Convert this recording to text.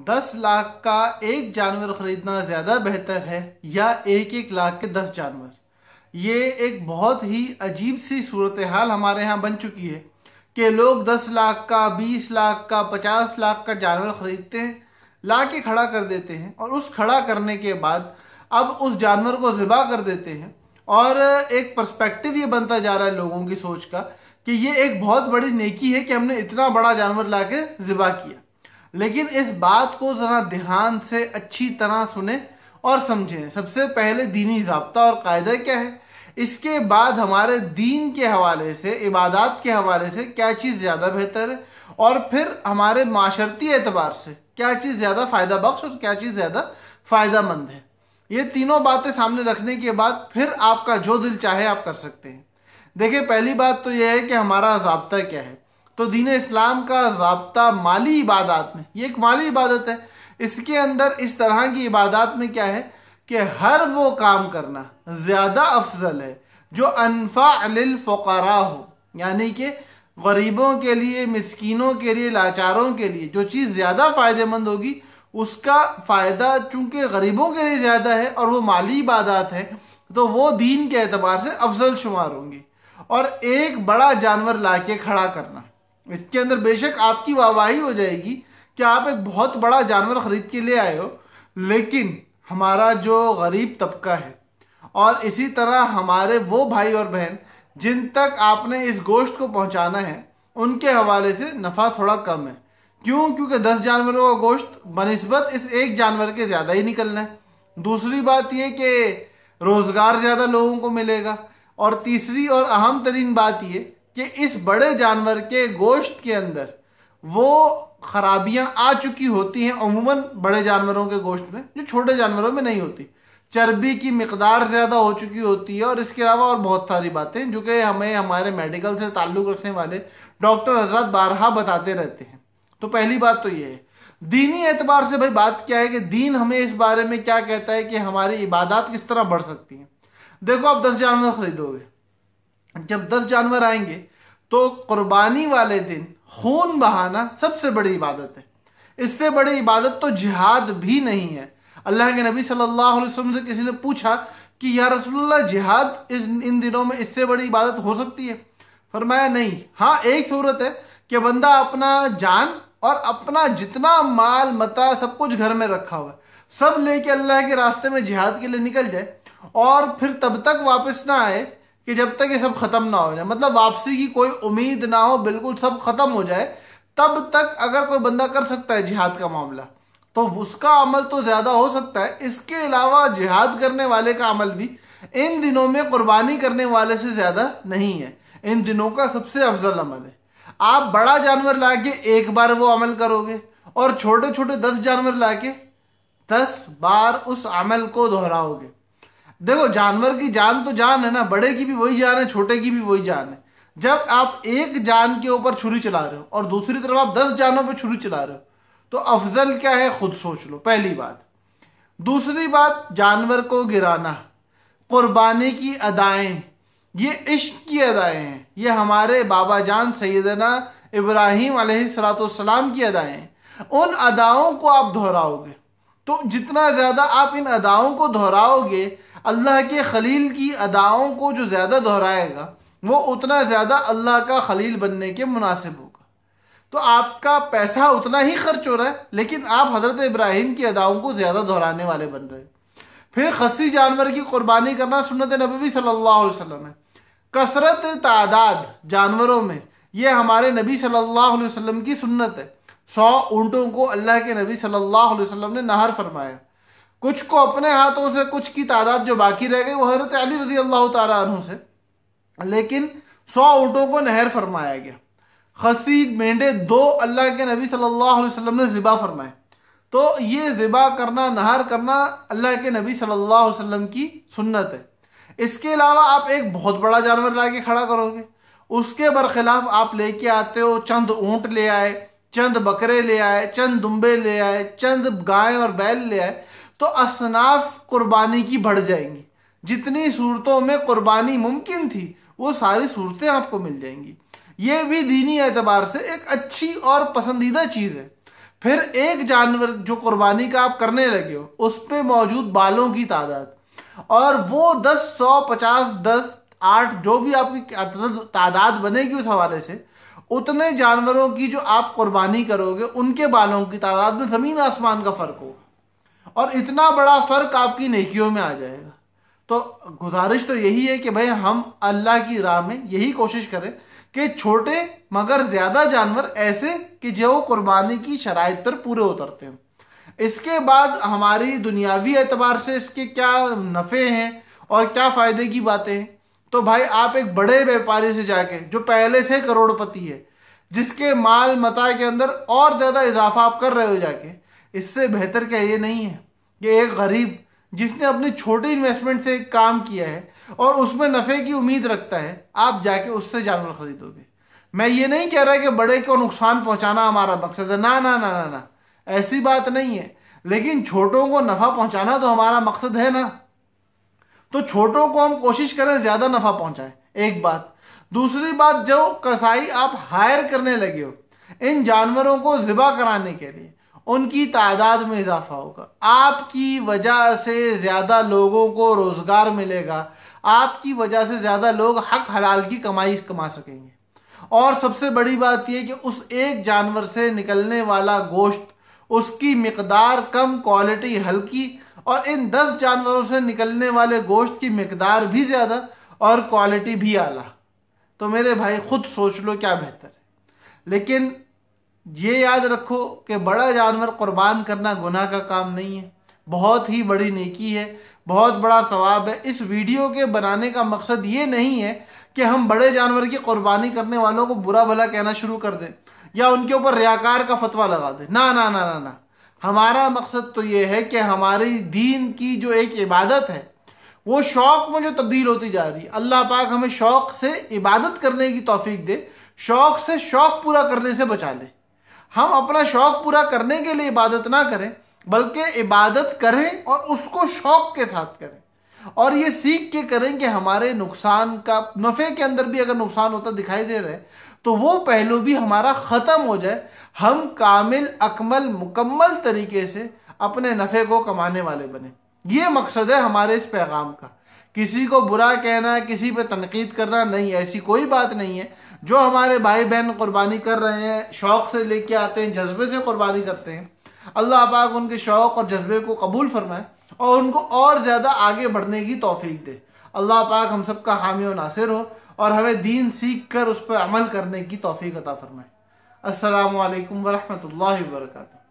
दस लाख का एक जानवर खरीदना ज़्यादा बेहतर है या एक एक लाख के दस जानवर ये एक बहुत ही अजीब सी सूरत हाल हमारे यहाँ बन चुकी है कि लोग दस लाख का बीस लाख का पचास लाख का जानवर ख़रीदते हैं ला के खड़ा कर देते हैं और उस खड़ा करने के बाद अब उस जानवर को ज़िबा कर देते हैं और एक पर्सपेक्टिव ये बनता जा रहा है लोगों की सोच का कि ये एक बहुत बड़ी नेकी है कि हमने इतना बड़ा जानवर ला के ज़िबा किया लेकिन इस बात को ज़रा ध्यान से अच्छी तरह सुने और समझें सबसे पहले दीनी जबता और कायदा क्या है इसके बाद हमारे दीन के हवाले से इबादत के हवाले से क्या चीज़ ज़्यादा बेहतर है और फिर हमारे माशरती एतबार से क्या चीज़ ज़्यादा फ़ायदा बख्श और क्या चीज़ ज़्यादा फ़ायदा मंद है ये तीनों बातें सामने रखने के बाद फिर आपका जो दिल चाहे आप कर सकते हैं देखिए पहली बात तो यह है कि हमारा जबता क्या है तो दीन इस्लाम का जबता माली इबादत में ये एक माली इबादत है इसके अंदर इस तरह की इबादत में क्या है कि हर वो काम करना ज़्यादा अफजल है जो अनफ़ालफ़रा हो यानी कि गरीबों के लिए मिसकीनों के लिए लाचारों के लिए जो चीज़ ज़्यादा फ़ायदेमंद होगी उसका फ़ायदा चूंकि गरीबों के लिए ज़्यादा है और वो माली इबादत है तो वो दीन के अतबार से अफजल शुमार होंगी और एक बड़ा जानवर ला के खड़ा करना इसके अंदर बेशक आपकी वाहवाही हो जाएगी कि आप एक बहुत बड़ा जानवर खरीद के ले आए हो लेकिन हमारा जो गरीब तबका है और इसी तरह हमारे वो भाई और बहन जिन तक आपने इस गोश्त को पहुंचाना है उनके हवाले से नफ़ा थोड़ा कम है क्यों क्योंकि दस जानवरों का गोश्त बनस्बत इस एक जानवर के ज़्यादा ही निकलना है दूसरी बात यह कि रोज़गार ज़्यादा लोगों को मिलेगा और तीसरी और अहम तरीन बात यह कि इस बड़े जानवर के गोश्त के अंदर वो खराबियां आ चुकी होती हैं अमूमन बड़े जानवरों के गोश्त में जो छोटे जानवरों में नहीं होती चर्बी की मकदार ज़्यादा हो चुकी होती है और इसके अलावा और बहुत सारी बातें जो कि हमें हमारे मेडिकल से ताल्लुक़ रखने वाले डॉक्टर हजरत बारहा बताते रहते हैं तो पहली बात तो ये है दीनी एतबार से भाई बात क्या है कि दीन हमें इस बारे में क्या कहता है कि हमारी इबादत किस तरह बढ़ सकती हैं देखो आप दस जानवर खरीदोगे जब दस जानवर आएंगे तो कुर्बानी वाले दिन खून बहाना सबसे बड़ी इबादत है इससे बड़ी इबादत तो जिहाद भी नहीं है अल्लाह के नबी सल्लल्लाहु अलैहि वसल्लम से किसी ने पूछा कि या रसूलुल्लाह जिहाद इस इन दिनों में इससे बड़ी इबादत हो सकती है फरमाया नहीं हाँ एक सूरत है कि बंदा अपना जान और अपना जितना माल मता सब कुछ घर में रखा हुआ है सब लेके अल्लाह के रास्ते में जिहाद के लिए निकल जाए और फिर तब तक वापस ना आए कि जब तक ये सब खत्म ना हो जाए मतलब वापसी की कोई उम्मीद ना हो बिल्कुल सब खत्म हो जाए तब तक अगर कोई बंदा कर सकता है जिहाद का मामला तो उसका अमल तो ज़्यादा हो सकता है इसके अलावा जिहाद करने वाले का अमल भी इन दिनों में कुर्बानी करने वाले से ज़्यादा नहीं है इन दिनों का सबसे अफजल अमल है आप बड़ा जानवर ला के एक बार वो अमल करोगे और छोटे छोटे दस जानवर ला के दस बार उस अमल को दोहराओगे देखो जानवर की जान तो जान है ना बड़े की भी वही जान है छोटे की भी वही जान है जब आप एक जान के ऊपर छुरी चला रहे हो और दूसरी तरफ आप दस जानों पर छुरी चला रहे हो तो अफजल क्या है खुद सोच लो पहली बात दूसरी बात जानवर को गिराना कुर्बानी की अदाएं ये इश्क की अदाएं हैं ये हमारे बाबा जान सैदना इब्राहिम सलाम की अदाएं उन अदाओं को आप दोहराओगे तो जितना ज़्यादा आप इन अदाओं को दोहराओगे अल्लाह के खलील की अदाओं को जो ज़्यादा दोहराएगा वो उतना ज़्यादा अल्लाह का खलील बनने के मुनासिब होगा तो आपका पैसा उतना ही खर्च हो रहा है लेकिन आप हज़रत इब्राहिम की अदाओं को ज़्यादा दोहराने वाले बन रहे हैं फिर खसी जानवर की कुर्बानी करना सुनत नबी सल्लल्लाहु अलैहि वसल्लम है कसरत तादाद जानवरों में ये हमारे नबी सल्लल्लाहु अलैहि वसल्लम की सुन्नत है सौ ऊँटों को अल्लाह के नबी सल्लल्लाहु अलैहि वसल्लम ने नहर फरमाया कुछ को अपने हाथों से कुछ की तादाद जो बाकी रह गई वो हजरत अली रजी अल्लाह तु से लेकिन सौ ऊँटों को नहर फरमाया गया खसी मेंढे दो अल्लाह के नबी सल्लल्लाहु अलैहि वसल्लम ने ज़िबा फरमाए तो ये ज़िबा करना नहर करना अल्लाह के नबी सल्लल्लाहु अलैहि वसल्लम की सुन्नत है इसके अलावा आप एक बहुत बड़ा जानवर ला खड़ा करोगे उसके बरखिलाफ आप लेके आते हो चंद ऊँट ले आए चंद बकरे ले आए चंद दुम्बे ले आए चंद गाय और बैल ले आए तो असनाफ कुर्बानी की बढ़ जाएंगी जितनी सूरतों में कुर्बानी मुमकिन थी वो सारी सूरतें आपको मिल जाएंगी ये भी दीनी एतबार से एक अच्छी और पसंदीदा चीज़ है फिर एक जानवर जो कुर्बानी का आप करने लगे हो उस पर मौजूद बालों की तादाद और वो दस सौ पचास दस आठ जो भी आपकी तादाद बनेगी उस हवाले से उतने जानवरों की जो आप कुर्बानी करोगे उनके बालों की तादाद में ज़मीन आसमान का फ़र्क हो और इतना बड़ा फ़र्क आपकी नेकियों में आ जाएगा तो गुजारिश तो यही है कि भाई हम अल्लाह की राह में यही कोशिश करें कि छोटे मगर ज़्यादा जानवर ऐसे कि जो कुर्बानी की शराइ पर पूरे उतरते हों इसके बाद हमारी दुनियावी एतबार से इसके क्या नफ़े हैं और क्या फ़ायदे की बातें हैं तो भाई आप एक बड़े व्यापारी से जाके जो पहले से करोड़पति है जिसके माल मता के अंदर और ज़्यादा इजाफा आप कर रहे हो जाके इससे बेहतर क्या ये नहीं है कि एक गरीब जिसने अपने छोटे इन्वेस्टमेंट से काम किया है और उसमें नफे की उम्मीद रखता है आप जाके उससे जानवर खरीदोगे मैं ये नहीं कह रहा कि बड़े को नुकसान पहुंचाना हमारा मकसद है ना ना ना ना ना ऐसी बात नहीं है लेकिन छोटों को नफा पहुंचाना तो हमारा मकसद है ना तो छोटों को हम कोशिश करें ज्यादा नफा पहुंचाएं एक बात दूसरी बात जो कसाई आप हायर करने लगे हो इन जानवरों को जिबा कराने के लिए उनकी तादाद में इजाफा होगा आपकी वजह से ज़्यादा लोगों को रोज़गार मिलेगा आपकी वजह से ज़्यादा लोग हक हलाल की कमाई कमा सकेंगे और सबसे बड़ी बात यह कि उस एक जानवर से निकलने वाला गोश्त उसकी मकदार कम क्वालिटी हल्की और इन दस जानवरों से निकलने वाले गोश्त की मकदार भी ज़्यादा और क्वालिटी भी आला तो मेरे भाई खुद सोच लो क्या बेहतर है लेकिन ये याद रखो कि बड़ा जानवर कुर्बान करना गुनाह का काम नहीं है बहुत ही बड़ी नेकी है बहुत बड़ा सवाब है इस वीडियो के बनाने का मकसद ये नहीं है कि हम बड़े जानवर की कुर्बानी करने वालों को बुरा भला कहना शुरू कर दें या उनके ऊपर रियाकार का फतवा लगा दें ना ना ना ना ना हमारा मकसद तो ये है कि हमारी दीन की जो एक इबादत है वो शौक में जो तब्दील होती जा रही है अल्लाह पाक हमें शौक से इबादत करने की तोफीक दे शौक से शौक पूरा करने से बचा ले हम अपना शौक पूरा करने के लिए इबादत ना करें बल्कि इबादत करें और उसको शौक के साथ करें और ये सीख के करें कि हमारे नुकसान का नफ़े के अंदर भी अगर नुकसान होता दिखाई दे रहा है तो वो पहलू भी हमारा ख़त्म हो जाए हम कामिल अकमल मुकम्मल तरीके से अपने नफ़े को कमाने वाले बने ये मकसद है हमारे इस पैगाम का किसी को बुरा कहना किसी पे तनकीद करना नहीं ऐसी कोई बात नहीं है जो हमारे भाई बहन कुर्बानी कर रहे हैं शौक़ से लेके आते हैं जज्बे से कुर्बानी करते हैं अल्लाह पाक उनके शौक़ और जज्बे को कबूल फरमाए और उनको और ज़्यादा आगे बढ़ने की तोफ़ी दे अल्लाह पाक हम सब का हामी और नासिर हो और हमें दीन सीख कर उस पर अमल करने की तोफ़ी अता फरमाए असल वरहमल वर्का